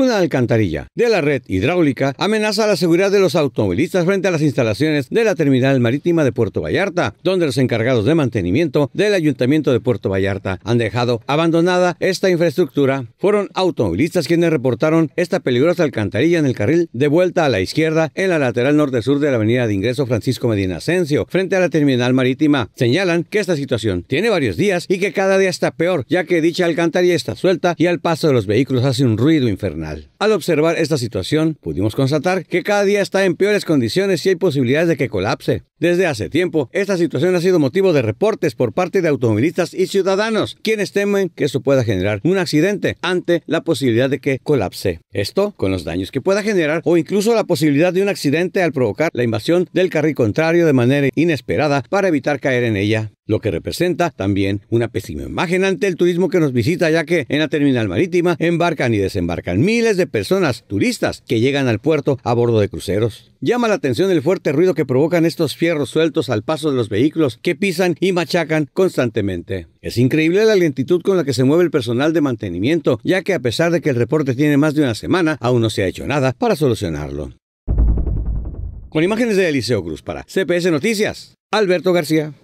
Una alcantarilla de la red hidráulica amenaza la seguridad de los automovilistas frente a las instalaciones de la terminal marítima de Puerto Vallarta, donde los encargados de mantenimiento del ayuntamiento de Puerto Vallarta han dejado abandonada esta infraestructura. Fueron automovilistas quienes reportaron esta peligrosa alcantarilla en el carril de vuelta a la izquierda en la lateral norte-sur de la avenida de ingreso Francisco Medina Asensio, frente a la terminal marítima. Señalan que esta situación tiene varios días y que cada día está peor, ya que dicha alcantarilla está suelta y al paso de los vehículos hace un ruido infernal final. Al observar esta situación, pudimos constatar que cada día está en peores condiciones y hay posibilidades de que colapse. Desde hace tiempo, esta situación ha sido motivo de reportes por parte de automovilistas y ciudadanos, quienes temen que esto pueda generar un accidente ante la posibilidad de que colapse. Esto con los daños que pueda generar o incluso la posibilidad de un accidente al provocar la invasión del carril contrario de manera inesperada para evitar caer en ella lo que representa también una pésima imagen ante el turismo que nos visita, ya que en la terminal marítima embarcan y desembarcan miles de personas, turistas, que llegan al puerto a bordo de cruceros. Llama la atención el fuerte ruido que provocan estos fierros sueltos al paso de los vehículos que pisan y machacan constantemente. Es increíble la lentitud con la que se mueve el personal de mantenimiento, ya que a pesar de que el reporte tiene más de una semana, aún no se ha hecho nada para solucionarlo. Con imágenes de Eliseo Cruz para CPS Noticias, Alberto García.